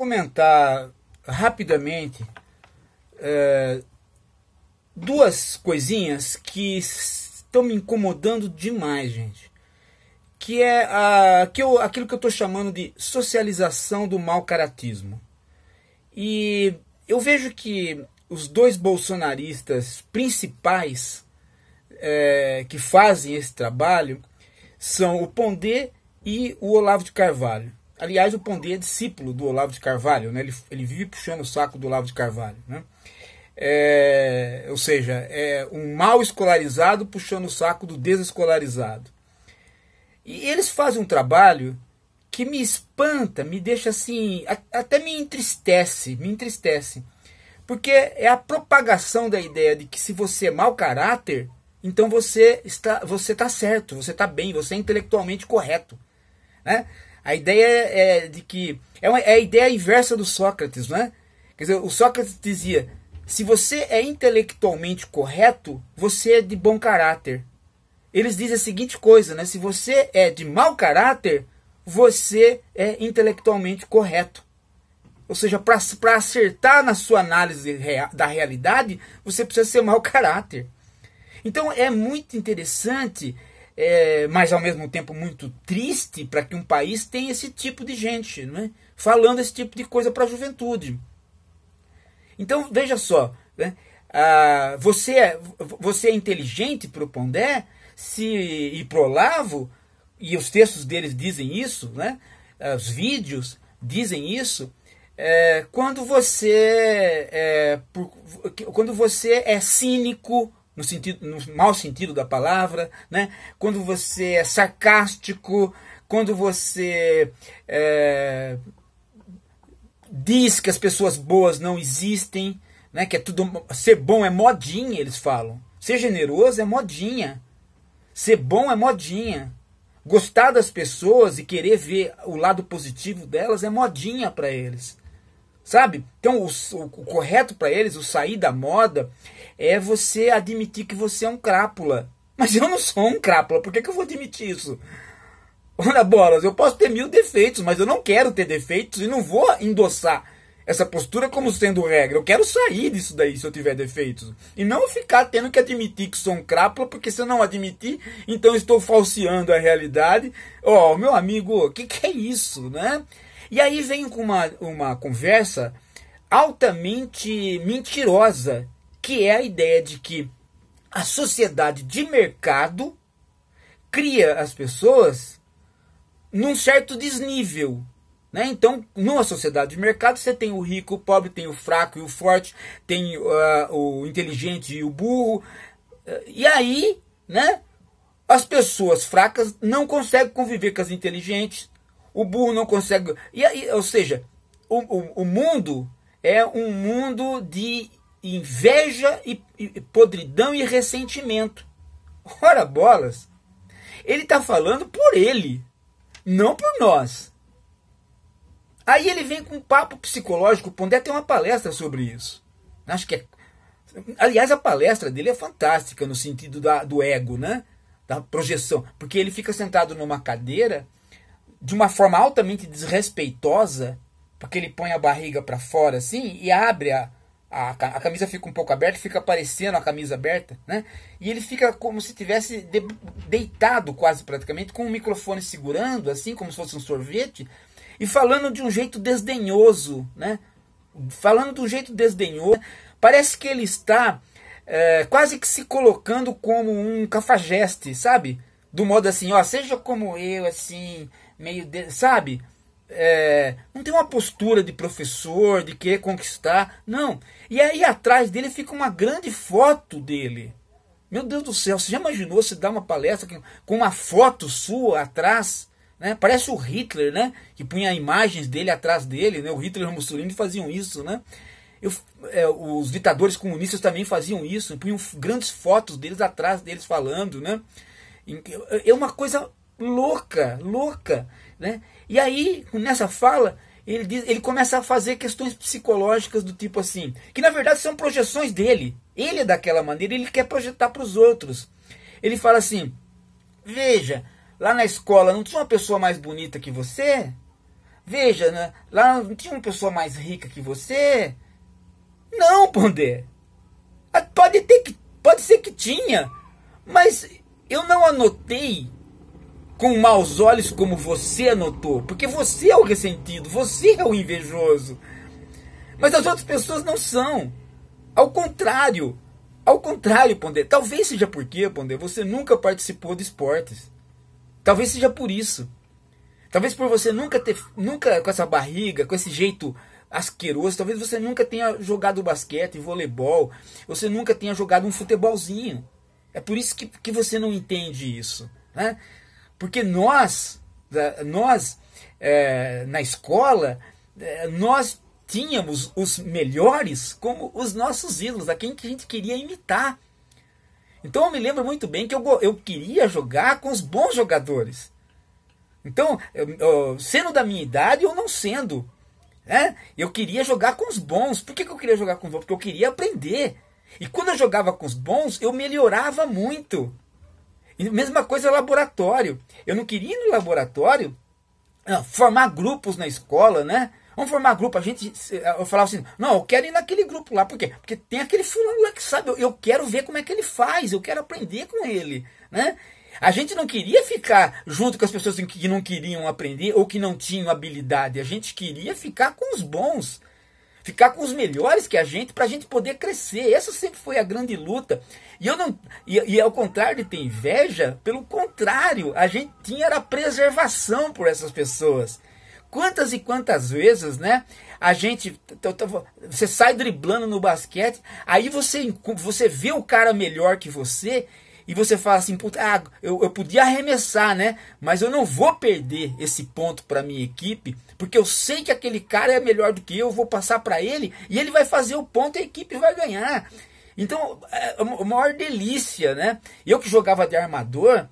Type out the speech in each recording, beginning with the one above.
comentar rapidamente é, duas coisinhas que estão me incomodando demais, gente. Que é a, que eu, aquilo que eu estou chamando de socialização do mal caratismo. E eu vejo que os dois bolsonaristas principais é, que fazem esse trabalho são o Pondé e o Olavo de Carvalho. Aliás, o Pondé é discípulo do Olavo de Carvalho, né? ele, ele vive puxando o saco do Olavo de Carvalho. Né? É, ou seja, é um mal escolarizado puxando o saco do desescolarizado. E eles fazem um trabalho que me espanta, me deixa assim, até me entristece, me entristece. Porque é a propagação da ideia de que se você é mau caráter, então você está, você está certo, você está bem, você é intelectualmente correto, né? A ideia é de que. É, uma, é a ideia inversa do Sócrates, né? Quer dizer, o Sócrates dizia: se você é intelectualmente correto, você é de bom caráter. Eles dizem a seguinte coisa, né? Se você é de mau caráter, você é intelectualmente correto. Ou seja, para acertar na sua análise rea, da realidade, você precisa ser mau caráter. Então é muito interessante é, mas ao mesmo tempo muito triste para que um país tenha esse tipo de gente, né? falando esse tipo de coisa para a juventude. Então veja só, né? ah, você, é, você é inteligente para o Pondé se, e para Olavo, e os textos deles dizem isso, né? Ah, os vídeos dizem isso, é, quando você é, por, quando você é cínico no, sentido, no mau sentido da palavra, né? quando você é sarcástico, quando você é, diz que as pessoas boas não existem, né? que é tudo ser bom é modinha, eles falam. Ser generoso é modinha. Ser bom é modinha. Gostar das pessoas e querer ver o lado positivo delas é modinha para eles. Sabe? Então, o, o, o correto para eles, o sair da moda, é você admitir que você é um crápula. Mas eu não sou um crápula, por que, que eu vou admitir isso? Olha, bolas, eu posso ter mil defeitos, mas eu não quero ter defeitos e não vou endossar essa postura como sendo regra. Eu quero sair disso daí se eu tiver defeitos. E não ficar tendo que admitir que sou um crápula, porque se eu não admitir, então estou falseando a realidade. Ó, oh, meu amigo, o que, que é isso, né? E aí vem com uma, uma conversa altamente mentirosa, que é a ideia de que a sociedade de mercado cria as pessoas num certo desnível né? Então, numa sociedade de mercado, você tem o rico, o pobre, tem o fraco e o forte, tem uh, o inteligente e o burro. Ah, e aí, né? As pessoas fracas não conseguem conviver com as inteligentes, o burro não consegue. E aí, ou seja, o, o, o mundo é um mundo de inveja e, e podridão e ressentimento. Ora bolas! Ele está falando por ele, não por nós. Aí ele vem com um papo psicológico. O Pondé tem uma palestra sobre isso. Acho que é. Aliás, a palestra dele é fantástica no sentido da, do ego, né? Da projeção. Porque ele fica sentado numa cadeira de uma forma altamente desrespeitosa, porque ele põe a barriga para fora assim e abre a, a, a, camisa fica um pouco aberta, fica parecendo a camisa aberta, né? E ele fica como se tivesse de, deitado quase praticamente, com o um microfone segurando, assim como se fosse um sorvete, e falando de um jeito desdenhoso, né? Falando de um jeito desdenhoso, parece que ele está é, quase que se colocando como um cafajeste, sabe? Do modo assim, ó, seja como eu, assim, meio, de, sabe? É, não tem uma postura de professor, de querer conquistar, não. E aí atrás dele fica uma grande foto dele. Meu Deus do céu, você já imaginou se dar uma palestra com uma foto sua atrás? Né? Parece o Hitler, né? Que punha imagens dele atrás dele, né? O Hitler e o Mussolini faziam isso, né? Eu, é, os ditadores comunistas também faziam isso, punham grandes fotos deles atrás deles falando, né? É, é uma coisa louca, louca, né? E aí, nessa fala, ele, diz, ele começa a fazer questões psicológicas do tipo assim, que na verdade são projeções dele. Ele é daquela maneira, ele quer projetar para os outros. Ele fala assim: veja, lá na escola não tinha uma pessoa mais bonita que você? Veja, né? lá não tinha uma pessoa mais rica que você? Não, Pondé. Ah, pode, ter que, pode ser que tinha, mas eu não anotei com maus olhos como você anotou, porque você é o ressentido, você é o invejoso. Mas as outras pessoas não são. Ao contrário, ao contrário, Pondé. Talvez seja porque, Pondé, você nunca participou de esportes. Talvez seja por isso. Talvez por você nunca ter, nunca com essa barriga, com esse jeito asqueroso, talvez você nunca tenha jogado basquete, voleibol, você nunca tenha jogado um futebolzinho. É por isso que, que você não entende isso. Né? Porque nós, nós é, na escola, é, nós tínhamos os melhores como os nossos ídolos, a quem que a gente queria imitar. Então eu me lembro muito bem que eu, eu queria jogar com os bons jogadores. Então, eu, eu, sendo da minha idade ou não sendo, né? eu queria jogar com os bons. Por que, que eu queria jogar com os bons? Porque eu queria aprender. E quando eu jogava com os bons, eu melhorava muito. E mesma coisa laboratório. Eu não queria ir no laboratório ah, formar grupos na escola, né? Vamos formar grupo. A gente eh, eu falava assim, não, eu quero ir naquele grupo lá. Por quê? Porque tem aquele fulano lá que sabe. Eu, eu quero ver como é que ele faz. Eu quero aprender com ele, né? A gente não queria ficar junto com as pessoas que não queriam aprender ou que não tinham habilidade. A gente queria ficar com os bons, ficar com os melhores que a gente para a gente poder crescer. Essa sempre foi a grande luta. E eu não e, e ao contrário de ter inveja, pelo contrário, a gente tinha a preservação por essas pessoas. Quantas e quantas vezes, né? A gente. Você sai driblando no basquete, aí você, você vê o cara melhor que você e você fala assim: Puta, ah, eu, eu podia arremessar, né? Mas eu não vou perder esse ponto para minha equipe, porque eu sei que aquele cara é melhor do que eu, eu vou passar para ele e ele vai fazer o ponto e a equipe vai ganhar. Então, é, é a maior delícia, né? Eu que jogava de armador,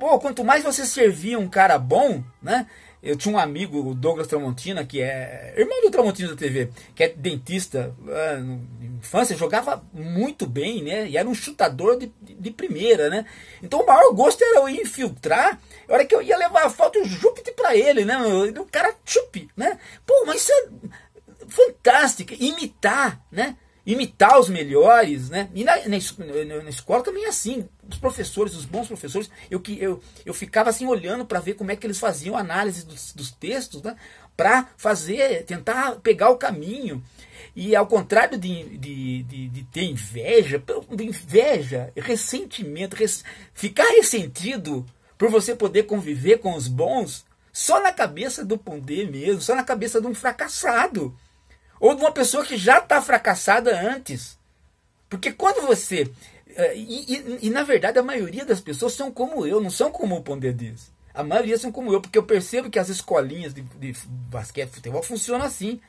pô, quanto mais você servia um cara bom, né? Eu tinha um amigo, o Douglas Tramontina, que é irmão do Tramontina da TV, que é dentista, ah, infância, jogava muito bem, né? E era um chutador de, de primeira, né? Então o maior gosto era eu infiltrar, a hora que eu ia levar a falta, o Júpiter para ele, né? O cara chupe né? Pô, mas isso é fantástico, imitar, né? imitar os melhores, né? E na, na, na, escola também é assim. Os professores, os bons professores, eu que eu, eu ficava assim olhando para ver como é que eles faziam análise dos, dos textos, né? Para fazer, tentar pegar o caminho. E ao contrário de, de, de, de ter inveja, inveja, ressentimento, res, ficar ressentido por você poder conviver com os bons, só na cabeça do Pondé mesmo, só na cabeça de um fracassado. Ou de uma pessoa que já está fracassada antes. Porque quando você. Eh, e, e, e, na verdade a maioria das pessoas são como eu, não são como o Pondé diz. A maioria são como eu, porque eu percebo que as escolinhas de, de basquete, futebol funcionam assim.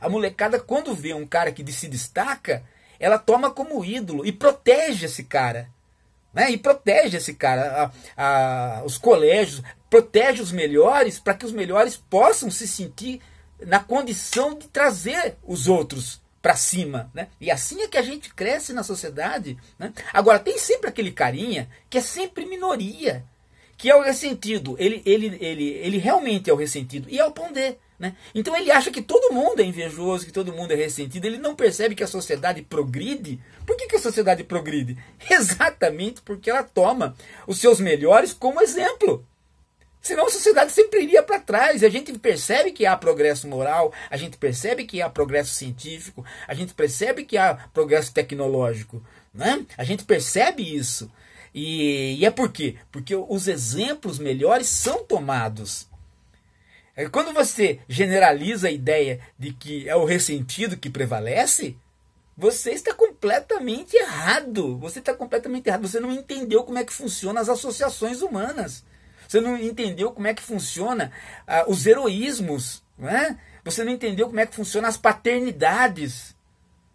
A molecada, quando vê um cara que se destaca, ela toma como ídolo e protege esse cara. Né? E protege esse cara, a, a, os colégios, protege os melhores para que os melhores possam se sentir na condição de trazer os outros para cima, né? E assim é que a gente cresce na sociedade, né? Agora tem sempre aquele carinha que é sempre minoria, que é o ressentido, ele ele ele ele realmente é o ressentido e é o ponder, né? Então ele acha que todo mundo é invejoso, que todo mundo é ressentido, ele não percebe que a sociedade progride. Por que, que a sociedade progride? Exatamente porque ela toma os seus melhores como exemplo. Senão a sociedade sempre iria para trás. E a gente percebe que há progresso moral, a gente percebe que há progresso científico, a gente percebe que há progresso tecnológico. Né? A gente percebe isso. E, e é por quê? Porque os exemplos melhores são tomados. É, quando você generaliza a ideia de que é o ressentido que prevalece, você está completamente errado. Você está completamente errado. Você não entendeu como é que funcionam as associações humanas. Você não entendeu como é que funciona ah, os heroísmos, né? Você não entendeu como é que funciona as paternidades.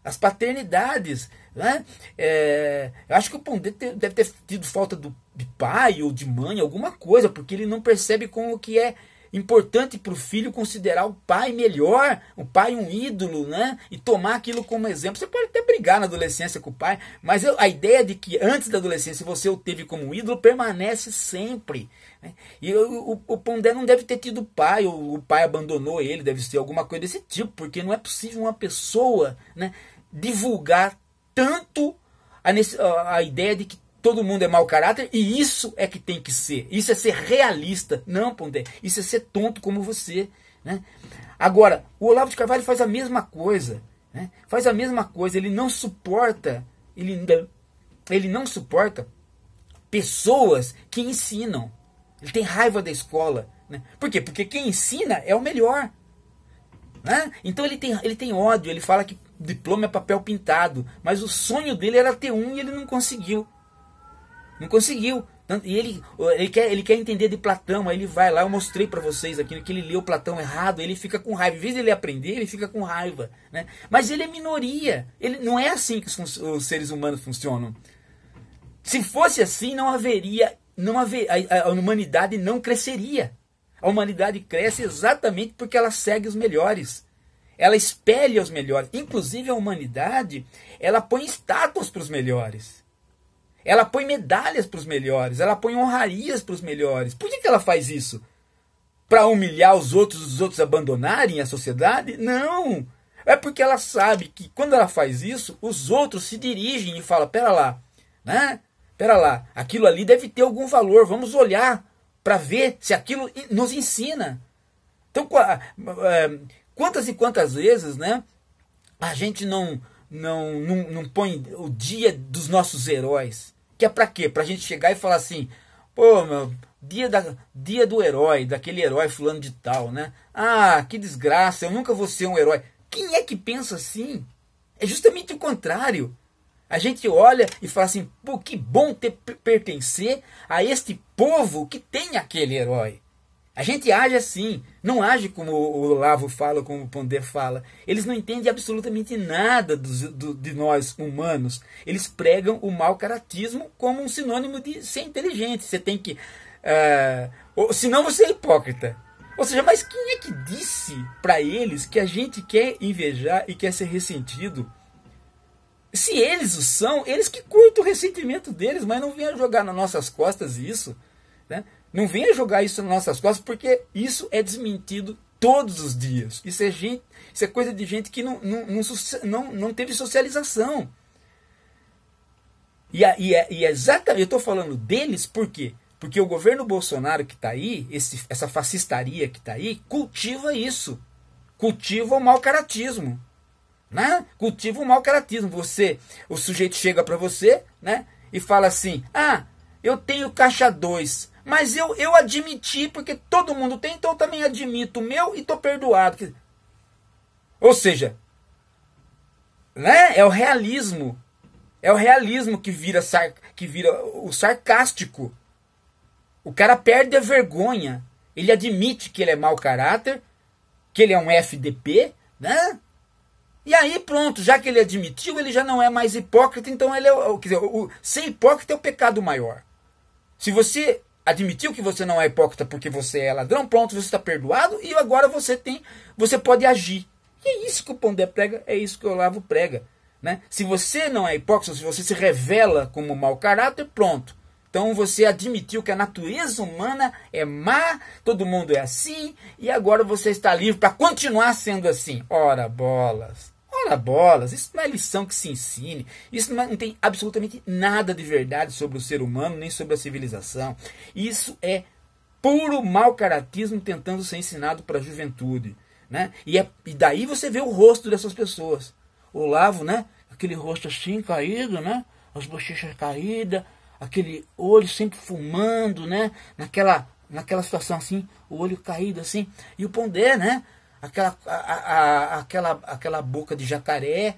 As paternidades, né? É, eu acho que o Pondé deve ter tido falta do, de pai ou de mãe, alguma coisa, porque ele não percebe como que é importante para o filho considerar o pai melhor, o pai um ídolo, né? E tomar aquilo como exemplo. Você pode até brigar na adolescência com o pai, mas eu, a ideia de que antes da adolescência você o teve como ídolo permanece sempre. Né? E o, o, o, Pondé não deve ter tido pai, ou o pai abandonou ele, deve ser alguma coisa desse tipo, porque não é possível uma pessoa né, divulgar tanto a, a ideia de que todo mundo é mau caráter e isso é que tem que ser. Isso é ser realista. Não, Pondé, isso é ser tonto como você. Né? Agora, o Olavo de Carvalho faz a mesma coisa. Né? Faz a mesma coisa, ele não suporta, ele, ele não suporta pessoas que ensinam. Ele tem raiva da escola. Né? Por quê? Porque quem ensina é o melhor. Né? Então ele tem, ele tem ódio, ele fala que diploma é papel pintado, mas o sonho dele era ter um e ele não conseguiu. Não conseguiu. E ele, ele, quer, ele quer entender de Platão, aí ele vai lá, eu mostrei para vocês aqui que ele leu Platão errado, ele fica com raiva. Em vez de ele aprender, ele fica com raiva. Né? Mas ele é minoria. Ele, não é assim que os, os seres humanos funcionam. Se fosse assim, não haveria. Não haver, a, a humanidade não cresceria. A humanidade cresce exatamente porque ela segue os melhores ela espelha os melhores. Inclusive a humanidade, ela põe estátuas para os melhores. Ela põe medalhas para os melhores, ela põe honrarias para os melhores. Por que, que ela faz isso? Para humilhar os outros, os outros abandonarem a sociedade? Não! É porque ela sabe que quando ela faz isso, os outros se dirigem e falam: pera lá, né? Pera lá, aquilo ali deve ter algum valor, vamos olhar para ver se aquilo nos ensina. Então, é, quantas e quantas vezes, né? A gente não, não, não, não põe o dia dos nossos heróis. Que é para quê? Para a gente chegar e falar assim, pô, meu, dia, da, dia do herói, daquele herói fulano de tal, né? Ah, que desgraça, eu nunca vou ser um herói. Quem é que pensa assim? É justamente o contrário. A gente olha e fala assim, pô, que bom ter pertencer a este povo que tem aquele herói. A gente age assim, não age como o Lavo fala, como o Ponder fala. Eles não entendem absolutamente nada do, do, de nós humanos. Eles pregam o mau caratismo como um sinônimo de ser inteligente. Você tem que. Uh, ou, senão você é hipócrita. Ou seja, mas quem é que disse para eles que a gente quer invejar e quer ser ressentido? Se eles o são, eles que curtam o ressentimento deles, mas não venham jogar nas nossas costas isso. Né? Não venha jogar isso nas nossas costas, porque isso é desmentido todos os dias. Isso é, gente, isso é coisa de gente que não, não, não, não, não teve socialização. E, e, é, e é exatamente, eu estou falando deles por quê? Porque o governo Bolsonaro que está aí, esse, essa fascistaria que está aí, cultiva isso. Cultiva o mau caratismo. Né? Cultiva o mau caratismo. Você, o sujeito chega para você né? e fala assim: Ah, eu tenho caixa 2. Mas eu, eu admiti, porque todo mundo tem, então eu também admito o meu e estou perdoado. Ou seja, né? é o realismo. É o realismo que vira, sar, que vira o sarcástico. O cara perde a vergonha. Ele admite que ele é mau caráter, que ele é um FDP, né? E aí pronto, já que ele admitiu, ele já não é mais hipócrita, então ele é, quer dizer, o, ser hipócrita é o pecado maior. Se você admitiu que você não é hipócrita porque você é ladrão, pronto, você está perdoado e agora você tem, você pode agir. E é isso que o Pondé prega, é isso que o Olavo prega. Né? Se você não é hipócrita, se você se revela como mau caráter, pronto. Então você admitiu que a natureza humana é má, todo mundo é assim, e agora você está livre para continuar sendo assim. Ora bolas! Ora bolas, isso não é lição que se ensine. Isso não, é, não, tem absolutamente nada de verdade sobre o ser humano, nem sobre a civilização. Isso é puro mau caratismo tentando ser ensinado para a juventude. Né? E, é, e daí você vê o rosto dessas pessoas. O Lavo, né? Aquele rosto assim caído, né? As bochechas caídas, aquele olho sempre fumando, né? Naquela, naquela situação assim, o olho caído assim. E o Pondé, né? aquela, a, a, aquela, aquela boca de jacaré,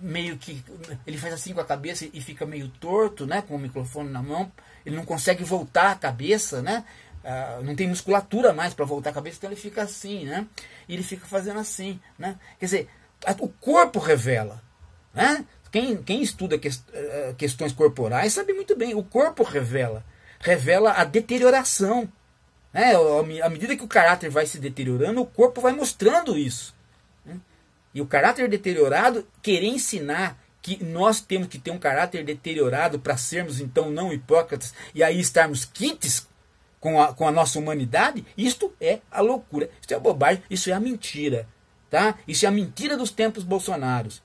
meio que. Ele faz assim com a cabeça e fica meio torto, né? Com o microfone na mão. Ele não consegue voltar a cabeça, né? Uh, não tem musculatura mais para voltar a cabeça, então ele fica assim, né? E ele fica fazendo assim, né? Quer dizer, a, o corpo revela, né? Quem, quem estuda que, uh, eh, eh, questões corporais sabe muito bem, o corpo revela, revela a deterioração né? À medida que o caráter vai se deteriorando, o corpo vai mostrando isso. Né? E o caráter deteriorado querer ensinar que nós temos que ter um caráter deteriorado para sermos então não hipócritas e aí estarmos quites com a, com a nossa humanidade, isto é a loucura, isto é a bobagem, isso é a mentira. Tá? Isso é a mentira dos tempos Bolsonaros,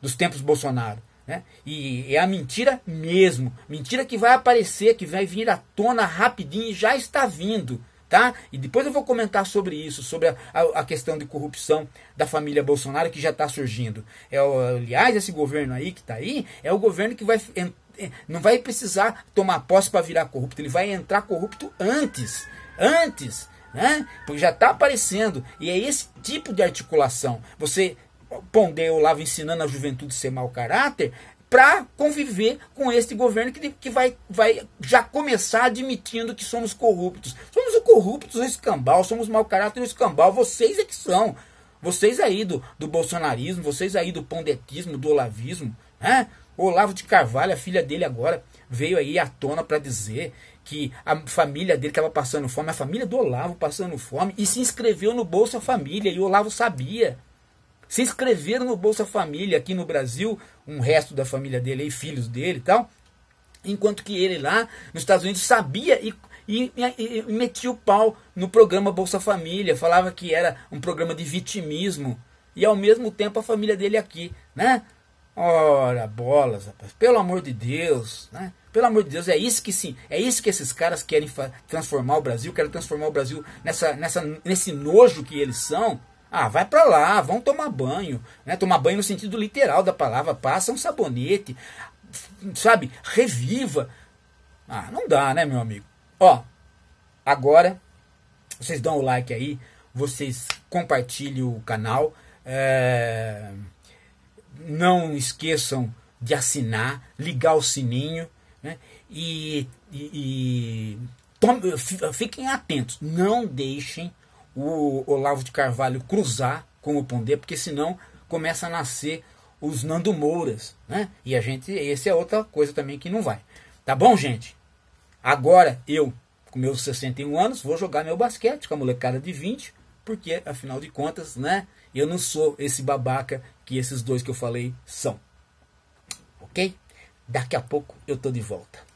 dos tempos Bolsonaro. Né? E é a mentira mesmo. Mentira que vai aparecer, que vai vir à tona rapidinho e já está vindo. Tá? E depois eu vou comentar sobre isso, sobre a, a questão de corrupção da família Bolsonaro que já está surgindo. É, aliás, esse governo aí que está aí é o governo que vai é, não vai precisar tomar posse para virar corrupto, ele vai entrar corrupto antes, antes, né? Porque já está aparecendo e é esse tipo de articulação. Você Pondeu lá ensinando a juventude ser mau caráter, para conviver com este governo que, que vai, vai já começar admitindo que somos corruptos. Somos o corruptos, o escambau, somos mau caráter, o escambau, vocês é que são. Vocês aí do, do bolsonarismo, vocês aí do pondetismo, do olavismo, né? Olavo de Carvalho, a filha dele agora, veio aí à tona para dizer que a família dele estava passando fome, a família do Olavo passando fome, e se inscreveu no Bolsa Família, e o Olavo sabia se inscreveram no Bolsa Família aqui no Brasil, um resto da família dele e filhos dele e tal, enquanto que ele lá nos Estados Unidos sabia e, e, e, e metia o pau no programa Bolsa Família, falava que era um programa de vitimismo e ao mesmo tempo a família dele aqui, né? Ora, bolas, rapaz. Pelo amor de Deus, né? Pelo amor de Deus, é isso que sim, é isso que esses caras querem transformar o Brasil, querem transformar o Brasil nessa, nessa, nesse nojo que eles são, ah, vai para lá, vão tomar banho, né? Tomar banho no sentido literal da palavra, passa um sabonete, sabe? Reviva. Ah, não dá, né, meu amigo? Ó, agora vocês dão o like aí, vocês compartilhem o canal, é... não esqueçam de assinar, ligar o sininho, né? E, e, e... Tome... fiquem atentos, não deixem o Olavo de Carvalho cruzar com o Pondé, porque senão começa a nascer os Nando Mouras, né? E a gente, esse é outra coisa também que não vai. Tá bom, gente? Agora eu, com meus 61 anos, vou jogar meu basquete com a molecada de 20, porque afinal de contas, né? Eu não sou esse babaca que esses dois que eu falei são. OK? Daqui a pouco eu tô de volta.